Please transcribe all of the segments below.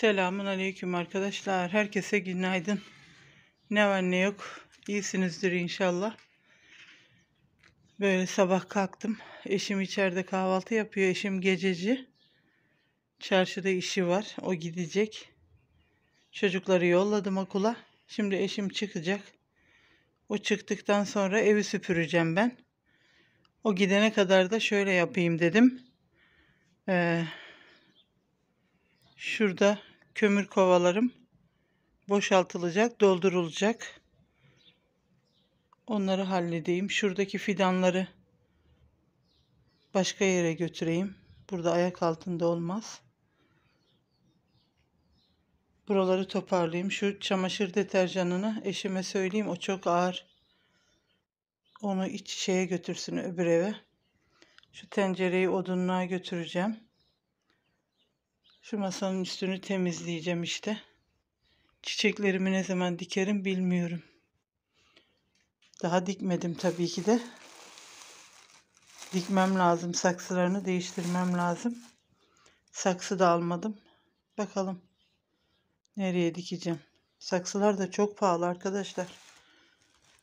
Selamun Aleyküm arkadaşlar. Herkese günaydın. Ne var ne yok. İyisinizdir inşallah. Böyle sabah kalktım. Eşim içeride kahvaltı yapıyor. Eşim gececi. Çarşıda işi var. O gidecek. Çocukları yolladım okula. Şimdi eşim çıkacak. O çıktıktan sonra evi süpüreceğim ben. O gidene kadar da şöyle yapayım dedim. Ee, Şurada kömür kovalarım boşaltılacak, doldurulacak. Onları halledeyim. Şuradaki fidanları başka yere götüreyim. Burada ayak altında olmaz. Buraları toparlayayım. Şu çamaşır deterjanını eşime söyleyeyim. O çok ağır. Onu iç şeye götürsün öbür eve. Şu tencereyi odunluğa götüreceğim. Şu masanın üstünü temizleyeceğim işte. Çiçeklerimi ne zaman dikerim bilmiyorum. Daha dikmedim tabii ki de. Dikmem lazım. Saksılarını değiştirmem lazım. Saksı da almadım. Bakalım nereye dikeceğim. Saksılar da çok pahalı arkadaşlar.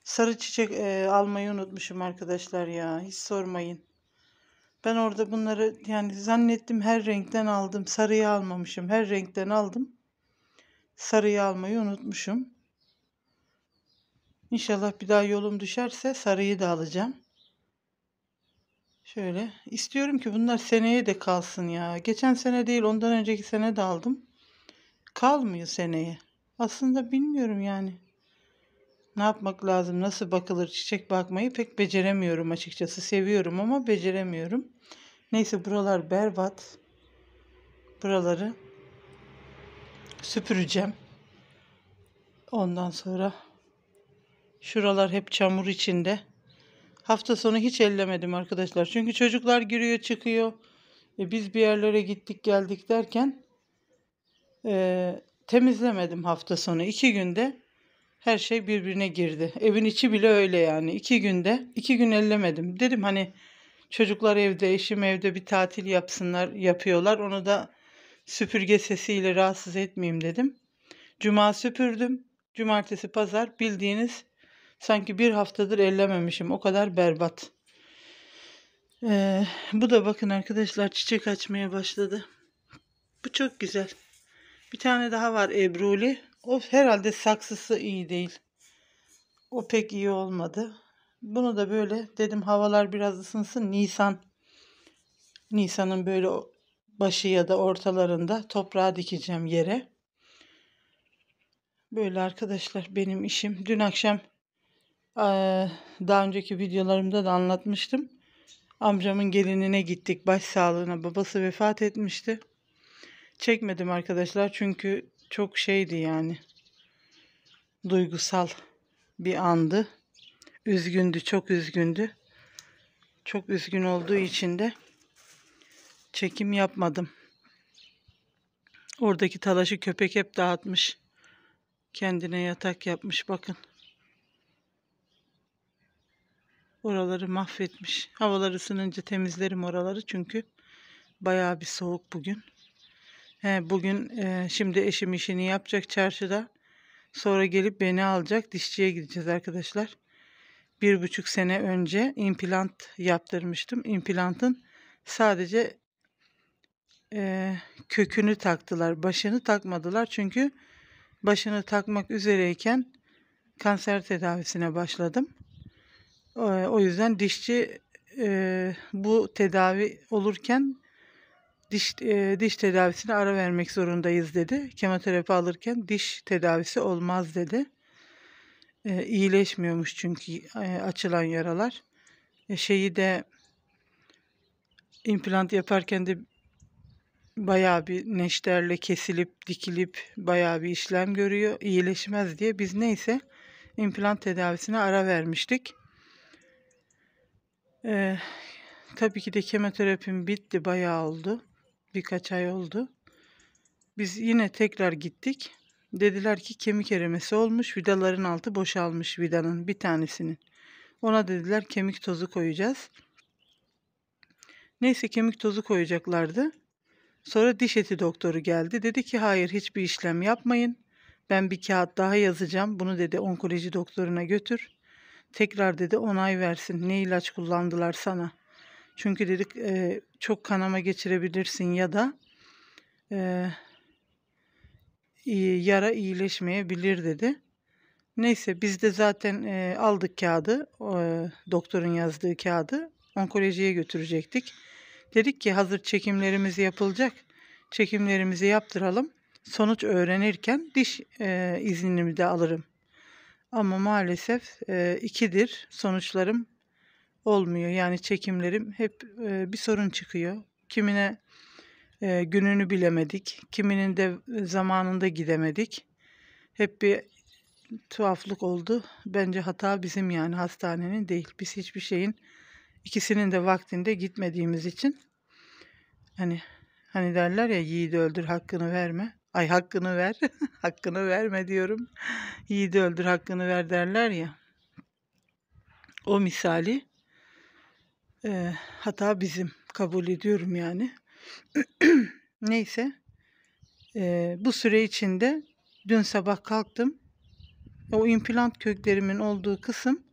Sarı çiçek e, almayı unutmuşum arkadaşlar ya. Hiç sormayın. Ben orada bunları yani zannettim her renkten aldım. Sarıyı almamışım. Her renkten aldım. Sarıyı almayı unutmuşum. İnşallah bir daha yolum düşerse sarıyı da alacağım. Şöyle. istiyorum ki bunlar seneye de kalsın ya. Geçen sene değil ondan önceki sene de aldım. Kalmıyor seneye. Aslında bilmiyorum yani. Ne yapmak lazım, nasıl bakılır çiçek bakmayı pek beceremiyorum açıkçası. Seviyorum ama beceremiyorum. Neyse buralar berbat. Buraları süpüreceğim. Ondan sonra şuralar hep çamur içinde. Hafta sonu hiç ellemedim arkadaşlar. Çünkü çocuklar giriyor çıkıyor. E biz bir yerlere gittik geldik derken e, temizlemedim hafta sonu. iki günde her şey birbirine girdi. Evin içi bile öyle yani. iki günde iki gün ellemedim. Dedim hani Çocuklar evde, eşim evde bir tatil yapsınlar, yapıyorlar. Onu da süpürge sesiyle rahatsız etmeyeyim dedim. Cuma süpürdüm. Cumartesi, pazar bildiğiniz sanki bir haftadır ellememişim. O kadar berbat. Ee, bu da bakın arkadaşlar çiçek açmaya başladı. Bu çok güzel. Bir tane daha var Ebruli. O herhalde saksısı iyi değil. O pek iyi olmadı. Bunu da böyle dedim havalar biraz ısınsın. Nisan Nisan'ın böyle başı ya da ortalarında toprağa dikeceğim yere. Böyle arkadaşlar benim işim. Dün akşam daha önceki videolarımda da anlatmıştım. Amcamın gelinine gittik. Baş sağlığına babası vefat etmişti. Çekmedim arkadaşlar çünkü çok şeydi yani. Duygusal bir andı üzgündü, çok üzgündü. Çok üzgün olduğu için de çekim yapmadım. Oradaki talaşı köpek hep dağıtmış. Kendine yatak yapmış bakın. Oraları mahvetmiş. Havalar ısınınca temizlerim oraları çünkü bayağı bir soğuk bugün. He, bugün e, şimdi eşim işini yapacak çarşıda. Sonra gelip beni alacak. Dişçiye gideceğiz arkadaşlar bir buçuk sene önce implant yaptırmıştım. İmplantın sadece e, kökünü taktılar. Başını takmadılar çünkü başını takmak üzereyken kanser tedavisine başladım. E, o yüzden dişçi e, bu tedavi olurken diş, e, diş tedavisine ara vermek zorundayız dedi. Kemoterapi alırken diş tedavisi olmaz dedi e, iyileşmiyormuş çünkü e, açılan yaralar. E, şeyi de implant yaparken de bayağı bir neşterle kesilip dikilip bayağı bir işlem görüyor. İyileşmez diye biz neyse implant tedavisine ara vermiştik. Ee, tabii ki de kemoterapim bitti bayağı oldu. Birkaç ay oldu. Biz yine tekrar gittik. Dediler ki kemik erimesi olmuş, vidaların altı boşalmış vidanın bir tanesinin. Ona dediler kemik tozu koyacağız. Neyse kemik tozu koyacaklardı. Sonra diş eti doktoru geldi. Dedi ki hayır hiçbir işlem yapmayın. Ben bir kağıt daha yazacağım. Bunu dedi onkoloji doktoruna götür. Tekrar dedi onay versin. Ne ilaç kullandılar sana. Çünkü dedik e, çok kanama geçirebilirsin ya da e, yara iyileşmeyebilir dedi. Neyse biz de zaten e, aldık kağıdı, e, doktorun yazdığı kağıdı onkolojiye götürecektik. Dedik ki hazır çekimlerimiz yapılacak, çekimlerimizi yaptıralım. Sonuç öğrenirken diş e, iznimi de alırım. Ama maalesef e, ikidir sonuçlarım olmuyor. Yani çekimlerim hep e, bir sorun çıkıyor. Kimine e, gününü bilemedik. Kiminin de zamanında gidemedik. Hep bir tuhaflık oldu. Bence hata bizim yani hastanenin değil. Biz hiçbir şeyin ikisinin de vaktinde gitmediğimiz için hani hani derler ya yiğidi öldür hakkını verme. Ay hakkını ver. hakkını verme diyorum. Yiğidi öldür hakkını ver derler ya. O misali e, hata bizim kabul ediyorum yani. Neyse. E, bu süre içinde dün sabah kalktım. O implant köklerimin olduğu kısım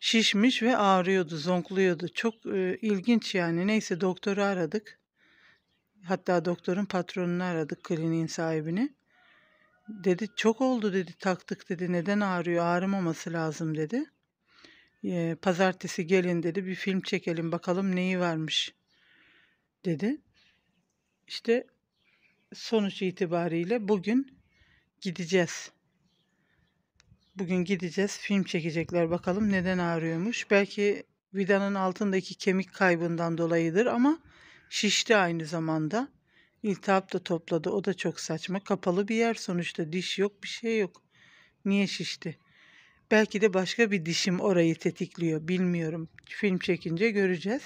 şişmiş ve ağrıyordu, zonkluyordu. Çok e, ilginç yani. Neyse doktoru aradık. Hatta doktorun patronunu aradık, kliniğin sahibini. Dedi çok oldu dedi taktık dedi neden ağrıyor ağrımaması lazım dedi. E, pazartesi gelin dedi bir film çekelim bakalım neyi varmış dedi. İşte sonuç itibariyle bugün gideceğiz. Bugün gideceğiz. Film çekecekler bakalım neden ağrıyormuş. Belki vidanın altındaki kemik kaybından dolayıdır ama şişti aynı zamanda. İltihap da topladı. O da çok saçma. Kapalı bir yer sonuçta. Diş yok, bir şey yok. Niye şişti? Belki de başka bir dişim orayı tetikliyor. Bilmiyorum. Film çekince göreceğiz.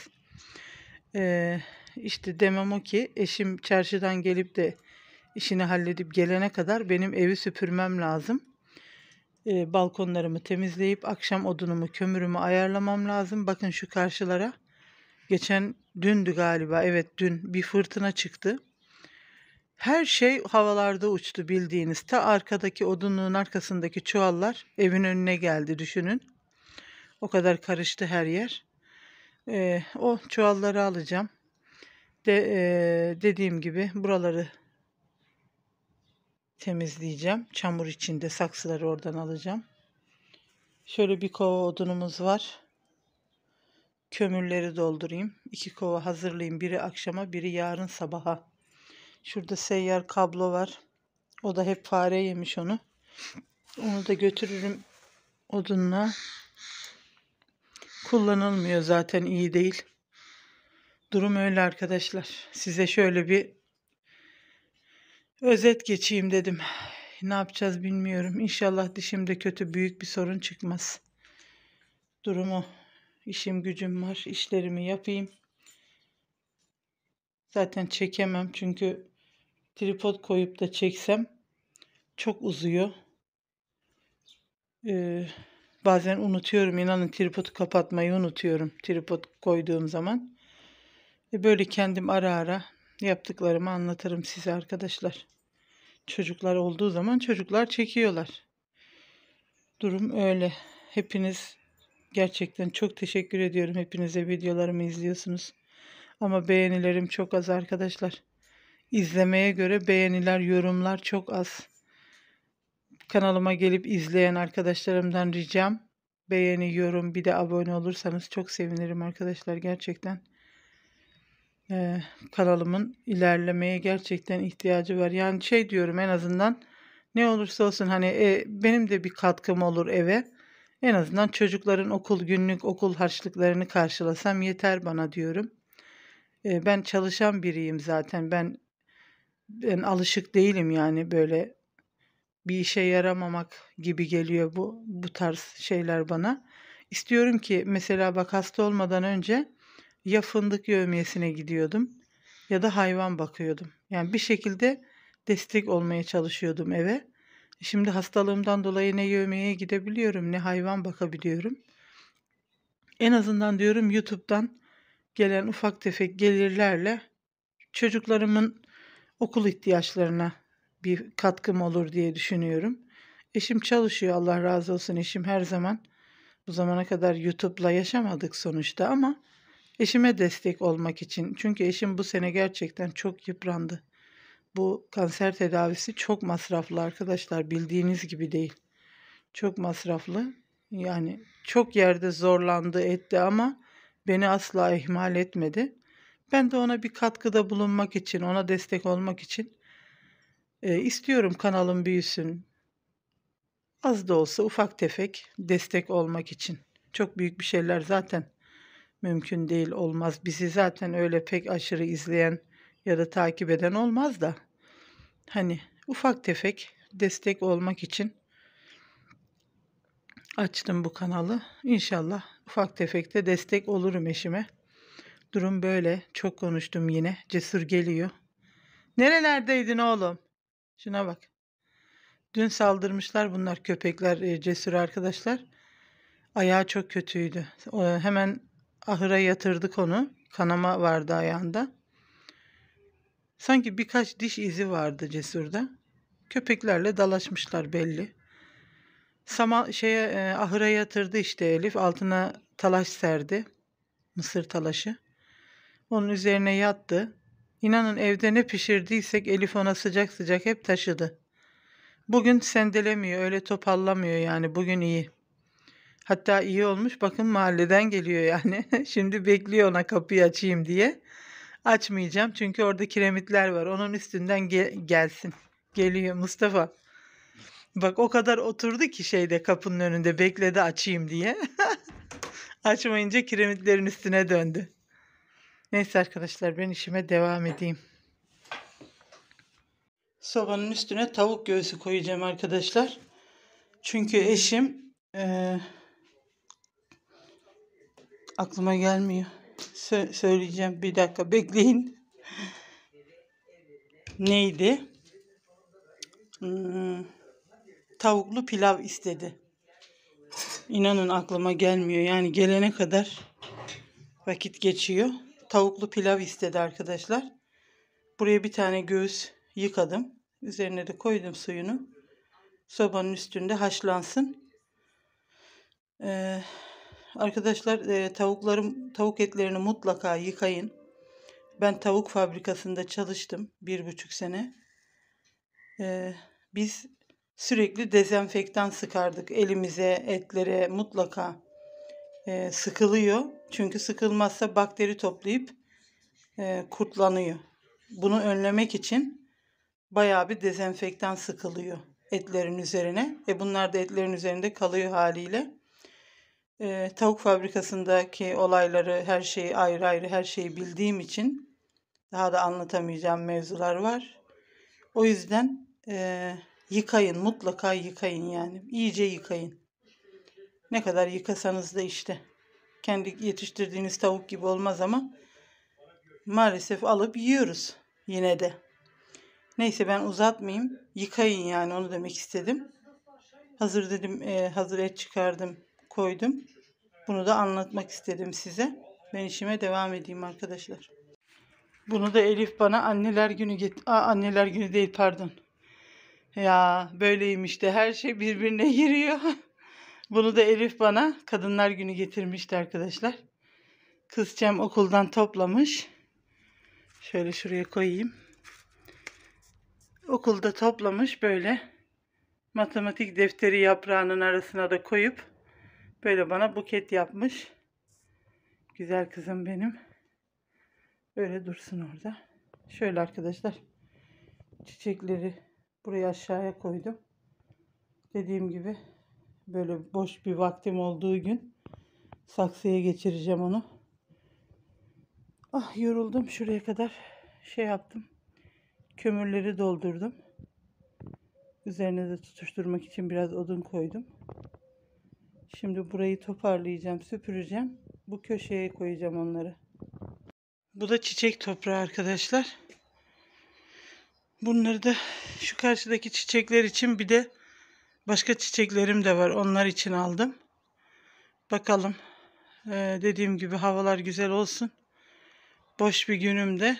Eee işte demem o ki eşim çarşıdan gelip de işini halledip gelene kadar benim evi süpürmem lazım. E, balkonlarımı temizleyip akşam odunumu, kömürümü ayarlamam lazım. Bakın şu karşılara. Geçen dündü galiba. Evet dün bir fırtına çıktı. Her şey havalarda uçtu bildiğiniz. Ta arkadaki odunluğun arkasındaki çuvallar evin önüne geldi düşünün. O kadar karıştı her yer. Ee, o çuvalları alacağım de, e, dediğim gibi buraları temizleyeceğim. Çamur içinde saksıları oradan alacağım. Şöyle bir kova odunumuz var. Kömürleri doldurayım. İki kova hazırlayayım. Biri akşama, biri yarın sabaha. Şurada seyyar kablo var. O da hep fare yemiş onu. Onu da götürürüm odunla. Kullanılmıyor zaten iyi değil. Durum öyle arkadaşlar. Size şöyle bir özet geçeyim dedim. Ne yapacağız bilmiyorum. İnşallah dişimde kötü büyük bir sorun çıkmaz. Durumu işim gücüm var. İşlerimi yapayım. Zaten çekemem çünkü tripod koyup da çeksem çok uzuyor. Ee, bazen unutuyorum. İnanın tripodu kapatmayı unutuyorum. Tripod koyduğum zaman. Ve böyle kendim ara ara yaptıklarımı anlatırım size arkadaşlar. Çocuklar olduğu zaman çocuklar çekiyorlar. Durum öyle. Hepiniz gerçekten çok teşekkür ediyorum. Hepinize videolarımı izliyorsunuz. Ama beğenilerim çok az arkadaşlar. İzlemeye göre beğeniler, yorumlar çok az. Kanalıma gelip izleyen arkadaşlarımdan ricam beğeni, yorum bir de abone olursanız çok sevinirim arkadaşlar gerçekten e, kanalımın ilerlemeye gerçekten ihtiyacı var. Yani şey diyorum en azından ne olursa olsun hani e, benim de bir katkım olur eve. En azından çocukların okul günlük okul harçlıklarını karşılasam yeter bana diyorum. E, ben çalışan biriyim zaten. Ben ben alışık değilim yani böyle bir işe yaramamak gibi geliyor bu bu tarz şeyler bana. İstiyorum ki mesela bak hasta olmadan önce ya fındık yövmiyesine gidiyordum ya da hayvan bakıyordum. Yani bir şekilde destek olmaya çalışıyordum eve. Şimdi hastalığımdan dolayı ne yövmeye gidebiliyorum ne hayvan bakabiliyorum. En azından diyorum YouTube'dan gelen ufak tefek gelirlerle çocuklarımın okul ihtiyaçlarına bir katkım olur diye düşünüyorum. Eşim çalışıyor Allah razı olsun eşim her zaman. Bu zamana kadar YouTube'la yaşamadık sonuçta ama Eşime destek olmak için. Çünkü eşim bu sene gerçekten çok yıprandı. Bu kanser tedavisi çok masraflı arkadaşlar. Bildiğiniz gibi değil. Çok masraflı. Yani çok yerde zorlandı etti ama beni asla ihmal etmedi. Ben de ona bir katkıda bulunmak için, ona destek olmak için e, istiyorum kanalım büyüsün. Az da olsa ufak tefek destek olmak için. Çok büyük bir şeyler zaten mümkün değil olmaz. Bizi zaten öyle pek aşırı izleyen ya da takip eden olmaz da. Hani ufak tefek destek olmak için açtım bu kanalı. İnşallah ufak tefek de destek olurum eşime. Durum böyle. Çok konuştum yine. Cesur geliyor. Nerelerdeydin oğlum? Şuna bak. Dün saldırmışlar bunlar köpekler e, cesur arkadaşlar. Ayağı çok kötüydü. Hemen ahıra yatırdık onu. Kanama vardı ayağında. Sanki birkaç diş izi vardı Cesur'da. Köpeklerle dalaşmışlar belli. Sama şeye e, ahıra yatırdı işte Elif. Altına talaş serdi. Mısır talaşı. Onun üzerine yattı. İnanın evde ne pişirdiysek Elif ona sıcak sıcak hep taşıdı. Bugün sendelemiyor, öyle topallamıyor yani bugün iyi.'' Hatta iyi olmuş bakın mahalleden geliyor yani. Şimdi bekliyor ona kapıyı açayım diye. Açmayacağım çünkü orada kiremitler var. Onun üstünden ge- gelsin. Geliyor Mustafa. Bak o kadar oturdu ki şeyde kapının önünde bekledi açayım diye. Açmayınca kiremitlerin üstüne döndü. Neyse arkadaşlar ben işime devam edeyim. Sobanın üstüne tavuk göğsü koyacağım arkadaşlar. Çünkü eşim e, aklıma gelmiyor. Sö söyleyeceğim bir dakika bekleyin. Neydi? Hmm, tavuklu pilav istedi. İnanın aklıma gelmiyor. Yani gelene kadar vakit geçiyor. Tavuklu pilav istedi arkadaşlar. Buraya bir tane göğüs yıkadım. Üzerine de koydum suyunu. Sobanın üstünde haşlansın. Ee, Arkadaşlar e, tavuklarım tavuk etlerini mutlaka yıkayın. Ben tavuk fabrikasında çalıştım bir buçuk sene. E, biz sürekli dezenfektan sıkardık elimize, etlere mutlaka e, sıkılıyor. Çünkü sıkılmazsa bakteri toplayıp e, kurtlanıyor. Bunu önlemek için bayağı bir dezenfektan sıkılıyor etlerin üzerine. E bunlar da etlerin üzerinde kalıyor haliyle e, tavuk fabrikasındaki olayları, her şeyi ayrı ayrı her şeyi bildiğim için daha da anlatamayacağım mevzular var. O yüzden e, yıkayın, mutlaka yıkayın yani. İyice yıkayın. Ne kadar yıkasanız da işte. Kendi yetiştirdiğiniz tavuk gibi olmaz ama maalesef alıp yiyoruz yine de. Neyse ben uzatmayayım. Yıkayın yani onu demek istedim. Hazır dedim, e, hazır et çıkardım koydum. Bunu da anlatmak istedim size. Ben işime devam edeyim arkadaşlar. Bunu da Elif bana anneler günü get Aa, anneler günü değil pardon. Ya böyleymiş de her şey birbirine giriyor. Bunu da Elif bana kadınlar günü getirmişti arkadaşlar. Kızcem okuldan toplamış. Şöyle şuraya koyayım. Okulda toplamış böyle matematik defteri yaprağının arasına da koyup Böyle bana buket yapmış. Güzel kızım benim. Böyle dursun orada. Şöyle arkadaşlar. Çiçekleri buraya aşağıya koydum. Dediğim gibi böyle boş bir vaktim olduğu gün saksıya geçireceğim onu. Ah yoruldum şuraya kadar şey yaptım. Kömürleri doldurdum. Üzerine de tutuşturmak için biraz odun koydum. Şimdi burayı toparlayacağım, süpüreceğim. Bu köşeye koyacağım onları. Bu da çiçek toprağı arkadaşlar. Bunları da şu karşıdaki çiçekler için bir de başka çiçeklerim de var. Onlar için aldım. Bakalım. Ee, dediğim gibi havalar güzel olsun. Boş bir günümde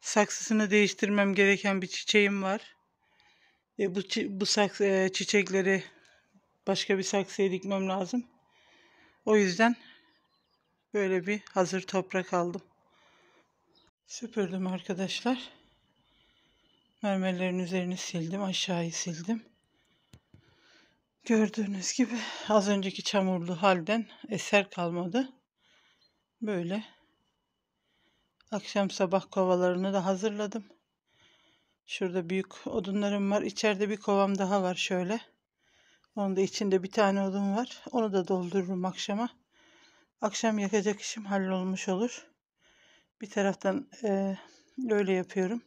saksısını değiştirmem gereken bir çiçeğim var. E, bu bu saks, e, çiçekleri başka bir saksıya dikmem lazım. O yüzden böyle bir hazır toprak aldım. Süpürdüm arkadaşlar. Mermerlerin üzerini sildim. Aşağıyı sildim. Gördüğünüz gibi az önceki çamurlu halden eser kalmadı. Böyle. Akşam sabah kovalarını da hazırladım. Şurada büyük odunlarım var. İçeride bir kovam daha var şöyle. Onun da içinde bir tane odun var. Onu da doldururum akşama. Akşam yakacak işim hallolmuş olur. Bir taraftan e, öyle yapıyorum.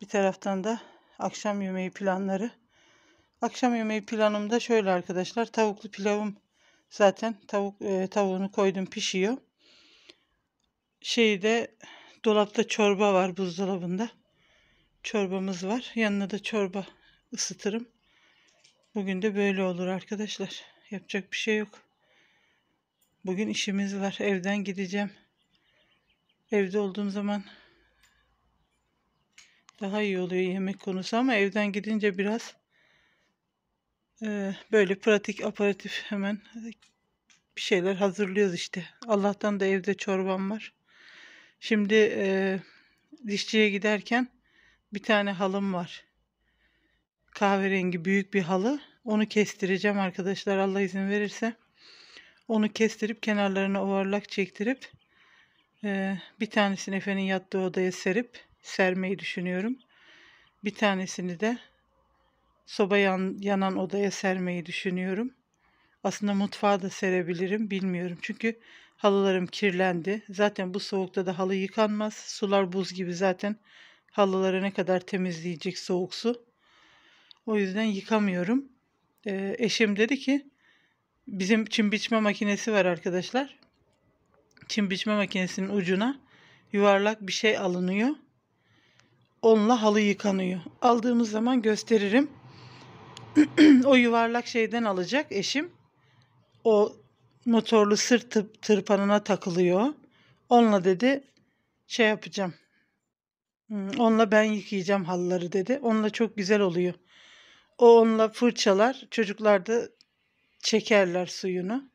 Bir taraftan da akşam yemeği planları. Akşam yemeği planımda şöyle arkadaşlar. Tavuklu pilavım zaten tavuk e, tavuğunu koydum pişiyor. Şeyi de dolapta çorba var buzdolabında. Çorbamız var. Yanına da çorba ısıtırım. Bugün de böyle olur arkadaşlar. Yapacak bir şey yok. Bugün işimiz var. Evden gideceğim. Evde olduğum zaman daha iyi oluyor yemek konusu ama evden gidince biraz e, böyle pratik aparatif hemen bir şeyler hazırlıyoruz işte. Allah'tan da evde çorbam var. Şimdi e, dişçiye giderken bir tane halım var kahverengi büyük bir halı. Onu kestireceğim arkadaşlar Allah izin verirse. Onu kestirip kenarlarına ovarlak çektirip e, bir tanesini Efe'nin yattığı odaya serip sermeyi düşünüyorum. Bir tanesini de soba yan, yanan odaya sermeyi düşünüyorum. Aslında mutfağa da serebilirim bilmiyorum. Çünkü halılarım kirlendi. Zaten bu soğukta da halı yıkanmaz. Sular buz gibi zaten halıları ne kadar temizleyecek soğuk su. O yüzden yıkamıyorum. E, eşim dedi ki bizim çim biçme makinesi var arkadaşlar. Çim biçme makinesinin ucuna yuvarlak bir şey alınıyor. Onunla halı yıkanıyor. Aldığımız zaman gösteririm. o yuvarlak şeyden alacak eşim. O motorlu sırt tırp, tırpanına takılıyor. Onunla dedi şey yapacağım. Hmm, onunla ben yıkayacağım halıları dedi. Onunla çok güzel oluyor. O onunla fırçalar. Çocuklar da çekerler suyunu.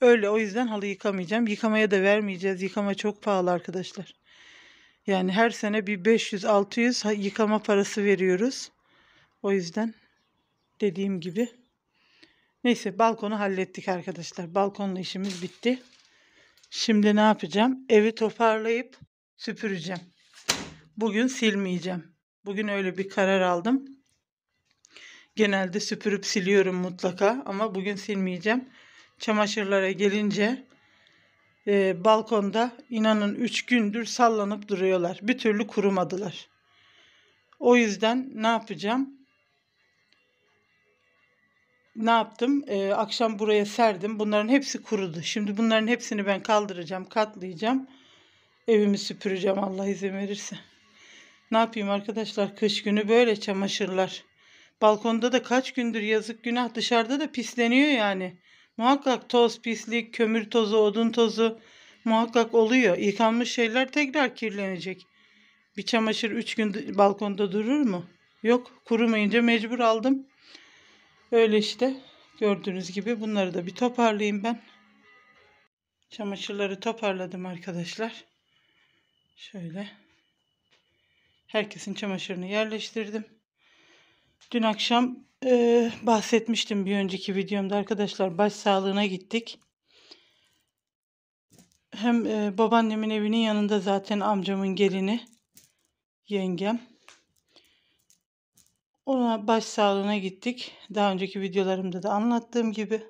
Öyle o yüzden halı yıkamayacağım. Yıkamaya da vermeyeceğiz. Yıkama çok pahalı arkadaşlar. Yani her sene bir 500-600 yıkama parası veriyoruz. O yüzden dediğim gibi. Neyse balkonu hallettik arkadaşlar. Balkonla işimiz bitti. Şimdi ne yapacağım? Evi toparlayıp süpüreceğim. Bugün silmeyeceğim. Bugün öyle bir karar aldım. Genelde süpürüp siliyorum mutlaka ama bugün silmeyeceğim. Çamaşırlara gelince e, balkonda inanın 3 gündür sallanıp duruyorlar. Bir türlü kurumadılar. O yüzden ne yapacağım? Ne yaptım? E, akşam buraya serdim. Bunların hepsi kurudu. Şimdi bunların hepsini ben kaldıracağım, katlayacağım. Evimi süpüreceğim Allah izin verirse. Ne yapayım arkadaşlar? Kış günü böyle çamaşırlar. Balkonda da kaç gündür yazık günah dışarıda da pisleniyor yani. Muhakkak toz, pislik, kömür tozu, odun tozu muhakkak oluyor. Yıkanmış şeyler tekrar kirlenecek. Bir çamaşır üç gün balkonda durur mu? Yok kurumayınca mecbur aldım. Öyle işte gördüğünüz gibi bunları da bir toparlayayım ben. Çamaşırları toparladım arkadaşlar. Şöyle. Herkesin çamaşırını yerleştirdim. Dün akşam e, bahsetmiştim bir önceki videomda arkadaşlar baş sağlığına gittik. Hem e, babaannemin evinin yanında zaten amcamın gelini yengem. Ona baş sağlığına gittik. Daha önceki videolarımda da anlattığım gibi.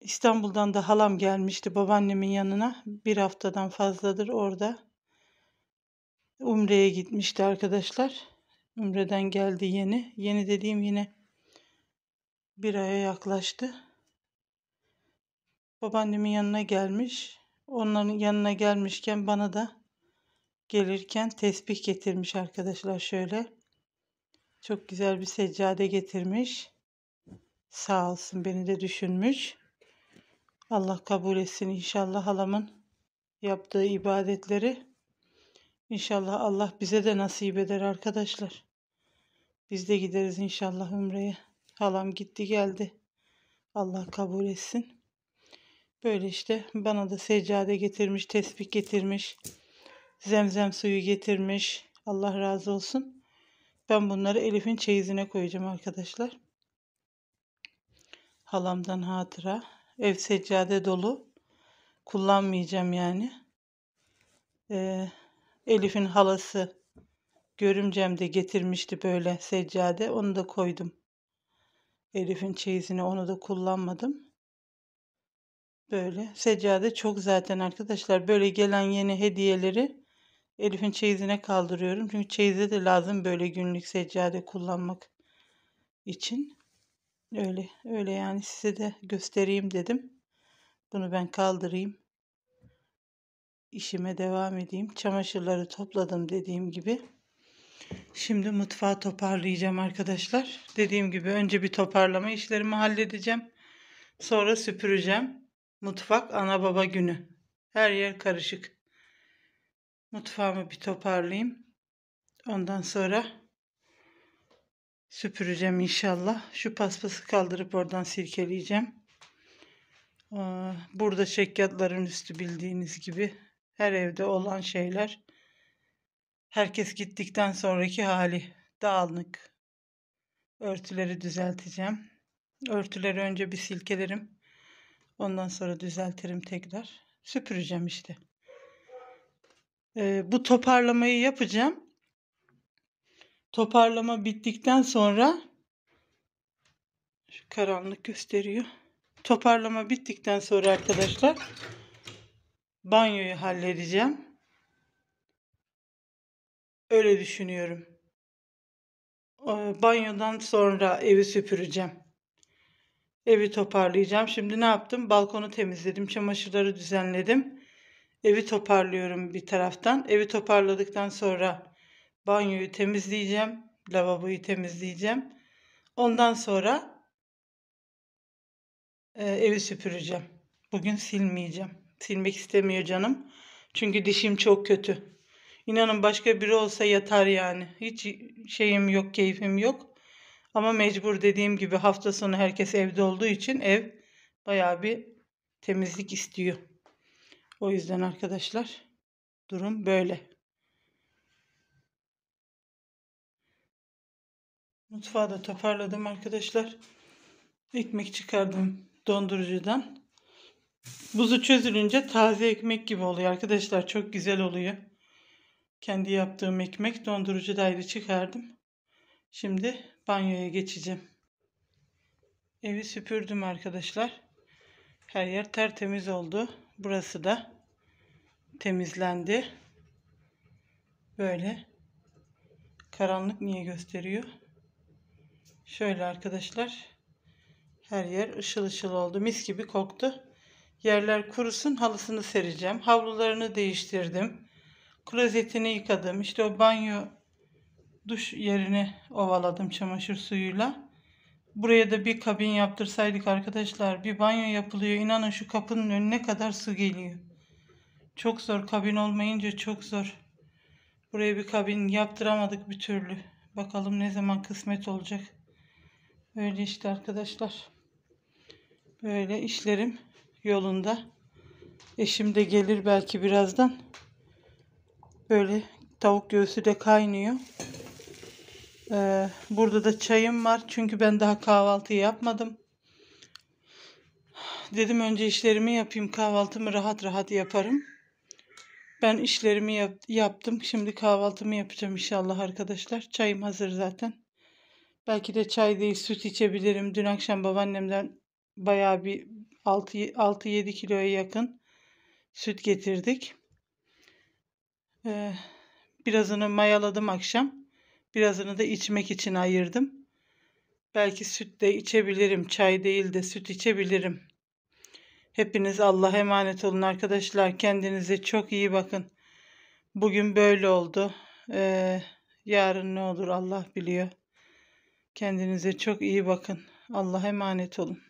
İstanbul'dan da halam gelmişti babaannemin yanına. Bir haftadan fazladır orada. Umre'ye gitmişti arkadaşlar. Ümreden geldi yeni. Yeni dediğim yine bir aya yaklaştı. Babaannemin yanına gelmiş. Onların yanına gelmişken bana da gelirken tesbih getirmiş arkadaşlar şöyle. Çok güzel bir seccade getirmiş. Sağ olsun beni de düşünmüş. Allah kabul etsin inşallah halamın yaptığı ibadetleri. İnşallah Allah bize de nasip eder arkadaşlar. Biz de gideriz inşallah Ümre'ye. Halam gitti geldi. Allah kabul etsin. Böyle işte bana da seccade getirmiş, tesbih getirmiş, zemzem suyu getirmiş. Allah razı olsun. Ben bunları Elif'in çeyizine koyacağım arkadaşlar. Halamdan hatıra. Ev seccade dolu. Kullanmayacağım yani. Ee, Elif'in halası Görümcem de getirmişti böyle seccade. Onu da koydum. Elif'in çeyizini onu da kullanmadım. Böyle seccade çok zaten arkadaşlar. Böyle gelen yeni hediyeleri Elif'in çeyizine kaldırıyorum. Çünkü çeyize de lazım böyle günlük seccade kullanmak için. Öyle öyle yani size de göstereyim dedim. Bunu ben kaldırayım. İşime devam edeyim. Çamaşırları topladım dediğim gibi. Şimdi mutfağı toparlayacağım arkadaşlar. Dediğim gibi önce bir toparlama işlerimi halledeceğim. Sonra süpüreceğim. Mutfak ana baba günü. Her yer karışık. Mutfağımı bir toparlayayım. Ondan sonra süpüreceğim inşallah. Şu paspası kaldırıp oradan silkeleyeceğim. Burada şekyatların üstü bildiğiniz gibi her evde olan şeyler. Herkes gittikten sonraki hali dağınık. Örtüleri düzelteceğim. Örtüleri önce bir silkelerim. Ondan sonra düzeltirim tekrar. Süpüreceğim işte. Ee, bu toparlamayı yapacağım. Toparlama bittikten sonra şu karanlık gösteriyor. Toparlama bittikten sonra arkadaşlar banyoyu halledeceğim. Öyle düşünüyorum. Ee, banyodan sonra evi süpüreceğim. Evi toparlayacağım. Şimdi ne yaptım? Balkonu temizledim, çamaşırları düzenledim. Evi toparlıyorum bir taraftan. Evi toparladıktan sonra banyoyu temizleyeceğim, lavaboyu temizleyeceğim. Ondan sonra e, evi süpüreceğim. Bugün silmeyeceğim. Silmek istemiyor canım. Çünkü dişim çok kötü. İnanın başka biri olsa yatar yani. Hiç şeyim yok, keyfim yok. Ama mecbur dediğim gibi hafta sonu herkes evde olduğu için ev bayağı bir temizlik istiyor. O yüzden arkadaşlar durum böyle. Mutfağı da toparladım arkadaşlar. Ekmek çıkardım dondurucudan. Buzu çözülünce taze ekmek gibi oluyor arkadaşlar. Çok güzel oluyor. Kendi yaptığım ekmek dondurucu daire çıkardım. Şimdi banyoya geçeceğim. Evi süpürdüm arkadaşlar. Her yer tertemiz oldu. Burası da temizlendi. Böyle. Karanlık niye gösteriyor? Şöyle arkadaşlar. Her yer ışıl ışıl oldu. Mis gibi koktu. Yerler kurusun halısını sereceğim. Havlularını değiştirdim klozetini yıkadım. İşte o banyo duş yerini ovaladım çamaşır suyuyla. Buraya da bir kabin yaptırsaydık arkadaşlar. Bir banyo yapılıyor. İnanın şu kapının önüne kadar su geliyor. Çok zor. Kabin olmayınca çok zor. Buraya bir kabin yaptıramadık bir türlü. Bakalım ne zaman kısmet olacak. Böyle işte arkadaşlar. Böyle işlerim yolunda. Eşim de gelir belki birazdan. Böyle tavuk göğsü de kaynıyor. Ee, burada da çayım var. Çünkü ben daha kahvaltı yapmadım. Dedim önce işlerimi yapayım. Kahvaltımı rahat rahat yaparım. Ben işlerimi yap yaptım. Şimdi kahvaltımı yapacağım inşallah arkadaşlar. Çayım hazır zaten. Belki de çay değil süt içebilirim. Dün akşam babaannemden bayağı bir 6-7 kiloya yakın süt getirdik. Ee, birazını mayaladım akşam. Birazını da içmek için ayırdım. Belki süt de içebilirim. Çay değil de süt içebilirim. Hepiniz Allah'a emanet olun arkadaşlar. Kendinize çok iyi bakın. Bugün böyle oldu. Ee, yarın ne olur Allah biliyor. Kendinize çok iyi bakın. Allah'a emanet olun.